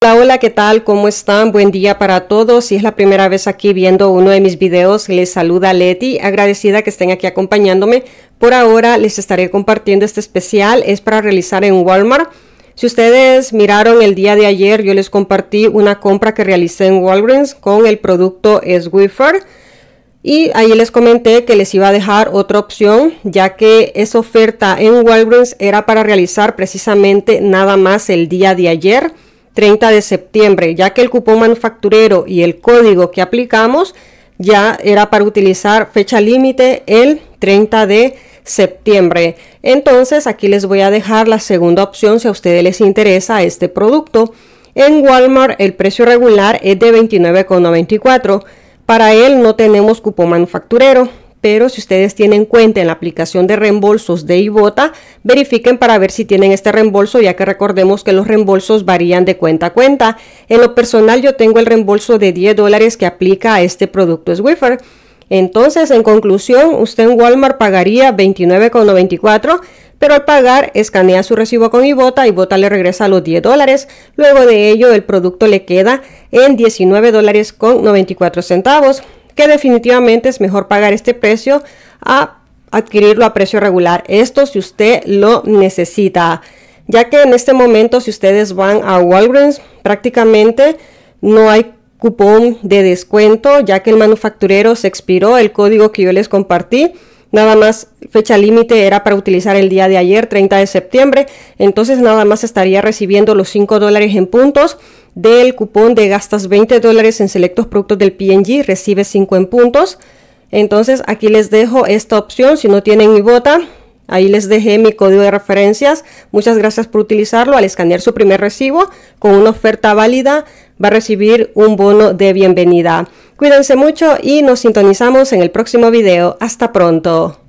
Hola, hola, ¿qué tal? ¿Cómo están? Buen día para todos. Si es la primera vez aquí viendo uno de mis videos, les saluda Leti. Agradecida que estén aquí acompañándome. Por ahora les estaré compartiendo este especial. Es para realizar en Walmart. Si ustedes miraron el día de ayer, yo les compartí una compra que realicé en Walgreens con el producto Swiffer. Y ahí les comenté que les iba a dejar otra opción, ya que esa oferta en Walgreens era para realizar precisamente nada más el día de ayer. 30 de septiembre, ya que el cupón manufacturero y el código que aplicamos ya era para utilizar fecha límite el 30 de septiembre. Entonces aquí les voy a dejar la segunda opción si a ustedes les interesa este producto. En Walmart el precio regular es de 29,94. Para él no tenemos cupón manufacturero pero si ustedes tienen cuenta en la aplicación de reembolsos de Ibota, verifiquen para ver si tienen este reembolso, ya que recordemos que los reembolsos varían de cuenta a cuenta. En lo personal yo tengo el reembolso de 10 dólares que aplica a este producto Swiffer. Entonces, en conclusión, usted en Walmart pagaría 29,94 pero al pagar escanea su recibo con Ibota, Ibota le regresa los 10 dólares, luego de ello el producto le queda en 19 dólares con centavos que definitivamente es mejor pagar este precio a adquirirlo a precio regular. Esto si usted lo necesita, ya que en este momento si ustedes van a Walgreens prácticamente no hay cupón de descuento, ya que el manufacturero se expiró el código que yo les compartí Nada más fecha límite era para utilizar el día de ayer, 30 de septiembre. Entonces nada más estaría recibiendo los 5 dólares en puntos del cupón de gastas 20 dólares en selectos productos del PNG, recibe 5 en puntos. Entonces aquí les dejo esta opción si no tienen mi bota. Ahí les dejé mi código de referencias. Muchas gracias por utilizarlo. Al escanear su primer recibo con una oferta válida va a recibir un bono de bienvenida. Cuídense mucho y nos sintonizamos en el próximo video. Hasta pronto.